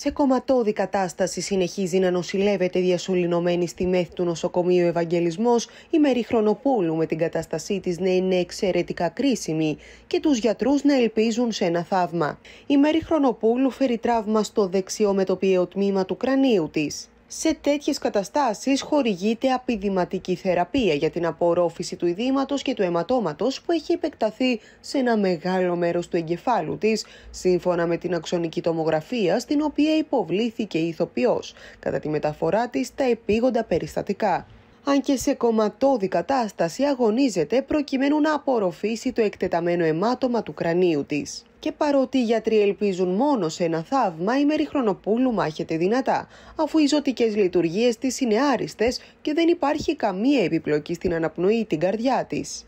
σε κομματώδη κατάσταση συνεχίζει να νοσηλεύεται διασωληνωμένη στη μέθη του νοσοκομείου Ευαγγελισμός η Μέρη Χρονοπούλου με την κατάστασή της να είναι εξαιρετικά κρίσιμη και τους γιατρούς να ελπίζουν σε ένα θαύμα. Η Μέρη Χρονοπούλου φέρει τραύμα στο δεξιό μετωπιαίο τμήμα του κρανίου της. Σε τέτοιες καταστάσεις χορηγείται απειδηματική θεραπεία για την απορρόφηση του ιδήματο και του αιματώματος που έχει επεκταθεί σε ένα μεγάλο μέρος του εγκεφάλου της, σύμφωνα με την αξονική τομογραφία στην οποία υποβλήθηκε η ηθοποιός, κατά τη μεταφορά της τα επίγοντα περιστατικά αν και σε κομματώδη κατάσταση αγωνίζεται προκειμένου να απορροφήσει το εκτεταμένο αιμάτωμα του κρανίου της. Και παρότι οι γιατροί ελπίζουν μόνο σε ένα θαύμα, η Μέρη Χρονοπούλου μάχεται δυνατά, αφού οι ζωτικές λειτουργίες της είναι άριστες και δεν υπάρχει καμία επιπλοκή στην αναπνοή ή την καρδιά της.